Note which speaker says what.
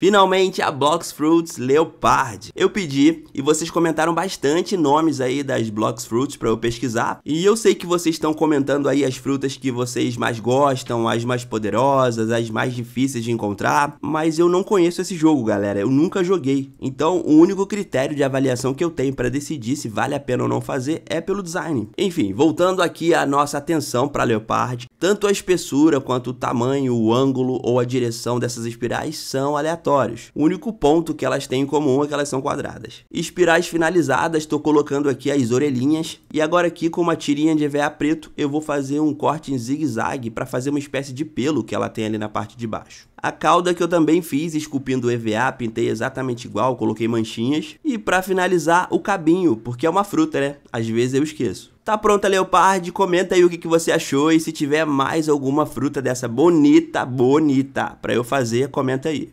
Speaker 1: Finalmente a Blox Fruits Leopard. Eu pedi e vocês comentaram bastante nomes aí das Blox Fruits para eu pesquisar. E eu sei que vocês estão comentando aí as frutas que vocês mais gostam, as mais poderosas, as mais difíceis de encontrar, mas eu não conheço esse jogo, galera. Eu nunca joguei. Então, o único critério de avaliação que eu tenho para decidir se vale a pena ou não fazer é pelo design. Enfim, voltando aqui a nossa atenção para Leopard, tanto a espessura quanto o tamanho, o ângulo ou a direção dessas espirais são aleatórias o único ponto que elas têm em comum é que elas são quadradas. Espirais finalizadas, estou colocando aqui as orelhinhas. E agora aqui com uma tirinha de EVA preto, eu vou fazer um corte em zigue-zague para fazer uma espécie de pelo que ela tem ali na parte de baixo. A cauda que eu também fiz esculpindo o EVA, pintei exatamente igual, coloquei manchinhas. E para finalizar, o cabinho, porque é uma fruta, né? Às vezes eu esqueço. Tá pronta, Leopard? Comenta aí o que, que você achou e se tiver mais alguma fruta dessa bonita, bonita, para eu fazer, comenta aí.